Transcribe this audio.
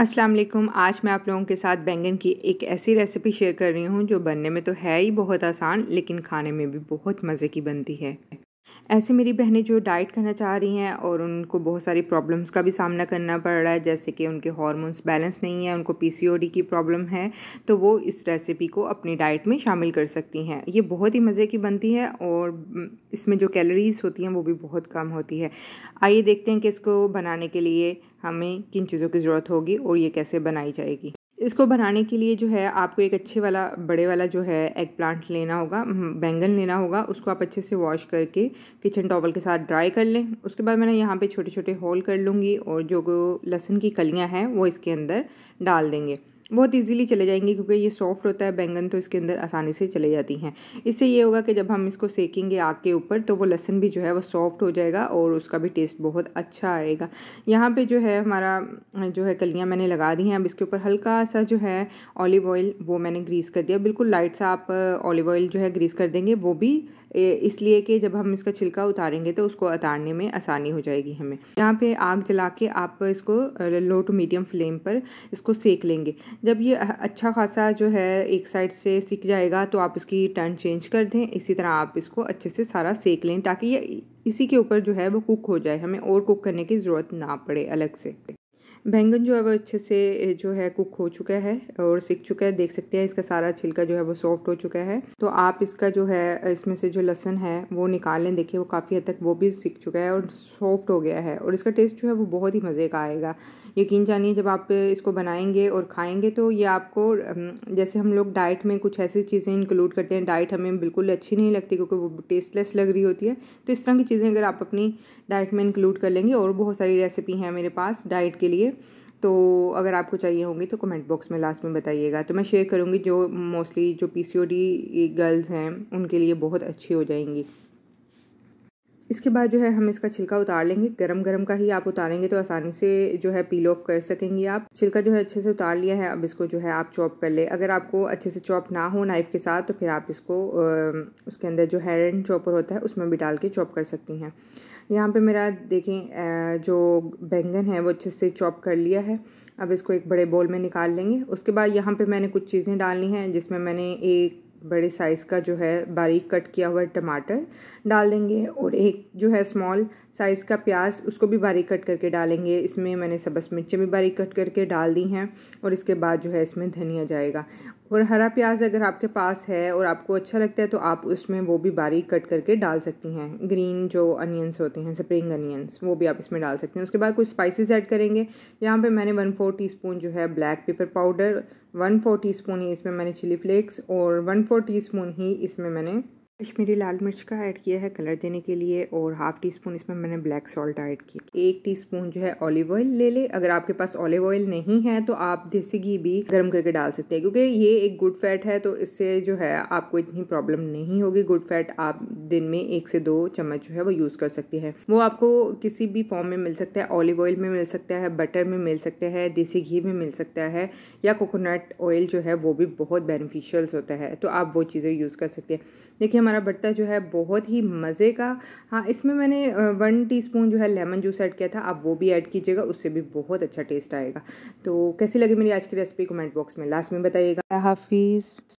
अस्सलाम वालेकुम आज मैं आप लोगों के साथ बैंगन की एक ऐसी रेसिपी शेयर कर रही हूँ जो बनने में तो है ही बहुत आसान लेकिन खाने में भी बहुत मज़े की बनती है ऐसे मेरी बहनें जो डाइट करना चाह रही हैं और उनको बहुत सारी प्रॉब्लम्स का भी सामना करना पड़ रहा है जैसे कि उनके हॉर्मोन्स बैलेंस नहीं है उनको पीसीओडी की प्रॉब्लम है तो वो इस रेसिपी को अपनी डाइट में शामिल कर सकती हैं ये बहुत ही मज़े की बनती है और इसमें जो कैलोरीज़ होती हैं वो भी बहुत कम होती है आइए देखते हैं कि इसको बनाने के लिए हमें किन चीज़ों की ज़रूरत होगी और ये कैसे बनाई जाएगी इसको बनाने के लिए जो है आपको एक अच्छे वाला बड़े वाला जो है एग प्लांट लेना होगा हम्म, बैंगन लेना होगा उसको आप अच्छे से वॉश करके किचन टॉवल के साथ ड्राई कर लें उसके बाद मैंने यहाँ पे छोटे छोटे होल कर लूँगी और जो लहसुन की कलियाँ हैं वो इसके अंदर डाल देंगे बहुत इजीली चले जाएंगे क्योंकि ये सॉफ्ट होता है बैंगन तो इसके अंदर आसानी से चले जाती हैं इससे ये होगा कि जब हम इसको सेकेंगे आग के ऊपर तो वो लहसन भी जो है वो सॉफ्ट हो जाएगा और उसका भी टेस्ट बहुत अच्छा आएगा यहाँ पे जो है हमारा जो है कलियाँ मैंने लगा दी हैं अब इसके ऊपर हल्का सा जो है ऑलिव ऑयल वो मैंने ग्रीस कर दिया बिल्कुल लाइट सा आप ऑलिव ऑयल जो है ग्रीस कर देंगे वो भी इसलिए कि जब हम इसका छिलका उतारेंगे तो उसको उतारने में आसानी हो जाएगी हमें यहाँ पे आग जला के आप इसको लो टू मीडियम फ्लेम पर इसको सेक लेंगे जब ये अच्छा खासा जो है एक साइड से सिक जाएगा तो आप इसकी टर्न चेंज कर दें इसी तरह आप इसको अच्छे से सारा सेक लें ताकि ये इसी के ऊपर जो है वो कुक हो जाए हमें और कुक करने की ज़रूरत ना पड़े अलग से बैंगन जो है वो अच्छे से जो है कुक हो चुका है और सीख चुका है देख सकते हैं इसका सारा छिलका जो है वो सॉफ्ट हो चुका है तो आप इसका जो है इसमें से जो लहसन है वो निकाल लें देखिए वो काफ़ी हद तक वो भी सीख चुका है और सॉफ्ट हो गया है और इसका टेस्ट जो है वो बहुत ही मज़े का आएगा यकीन जानिए जब आप इसको बनाएंगे और खाएंगे तो ये आपको जैसे हम लोग डाइट में कुछ ऐसी चीज़ें इंक्लूड करते हैं डाइट हमें बिल्कुल अच्छी नहीं लगती क्योंकि वो टेस्टलेस लग रही होती है तो इस तरह की चीज़ें अगर आप अपनी डाइट में इंक्लूड कर लेंगे और बहुत सारी रेसिपी हैं मेरे पास डाइट के लिए तो अगर आपको चाहिए होंगी तो कमेंट बॉक्स में लास्ट में बताइएगा तो मैं शेयर करूँगी जो मोस्टली जो पी गर्ल्स हैं उनके लिए बहुत अच्छी हो जाएंगी इसके बाद जो है हम इसका छिलका उतार लेंगे गरम गरम का ही आप उतारेंगे तो आसानी से जो है पील ऑफ कर सकेंगी आप छिलका जो है अच्छे से उतार लिया है अब इसको जो है आप चॉप कर ले अगर आपको अच्छे से चॉप ना हो नाइफ़ के साथ तो फिर आप इसको उसके अंदर जो हेयर एंड चॉपर होता है उसमें भी डाल के चॉप कर सकती हैं यहाँ पे मेरा देखें जो बैंगन है वो अच्छे से चॉप कर लिया है अब इसको एक बड़े बोल में निकाल लेंगे उसके बाद यहाँ पे मैंने कुछ चीज़ें डालनी हैं जिसमें मैंने एक बड़े साइज़ का जो है बारीक कट किया हुआ टमाटर डाल देंगे और एक जो है स्मॉल साइज़ का प्याज उसको भी बारीक कट करके डालेंगे इसमें मैंने सबस मिर्चें भी बारीक कट करके डाल दी हैं और इसके बाद जो है इसमें धनिया जाएगा और हरा प्याज अगर आपके पास है और आपको अच्छा लगता है तो आप उसमें वो भी बारीक कट करके डाल सकती हैं ग्रीन जो अनियंस होते हैं स्प्रिंग अनियंस वो भी आप इसमें डाल सकते हैं उसके बाद कुछ स्पाइसेस ऐड करेंगे यहाँ पे मैंने वन फोर टीस्पून जो है black pepper powder one four teaspoon ही इसमें मैंने चिली फ्लेक्स और वन फोर स्पून ही इसमें मैंने कश्मीरी लाल मिर्च का ऐड किया है कलर देने के लिए और हाफ टी स्पून इसमें मैंने ब्लैक सॉल्ट ऐड किया एक टी स्पून जो है ऑलिव ऑयल ले ले अगर आपके पास ऑलिव ऑयल नहीं है तो आप देसी घी भी गर्म करके डाल सकते हैं क्योंकि ये एक गुड फैट है तो इससे जो है आपको इतनी प्रॉब्लम नहीं होगी गुड फैट आप दिन में एक से दो चम्मच जो है वो यूज़ कर सकते हैं वो आपको किसी भी फॉर्म में मिल सकता है ऑलिव ऑयल में मिल सकता है बटर में मिल सकता है देसी घी में मिल सकता है या कोकोनट ऑयल जो है वो भी बहुत बेनिफिशियल होता है तो आप वो चीज़ें यूज़ कर सकते हैं देखिए हमारा बट्टा जो है बहुत ही मज़े का हाँ इसमें मैंने वन टीस्पून जो है लेमन जूस ऐड किया था आप वो भी ऐड कीजिएगा उससे भी बहुत अच्छा टेस्ट आएगा तो कैसी लगी मेरी आज की रेसिपी कमेंट बॉक्स में लास्ट में बताइएगा हाफिज़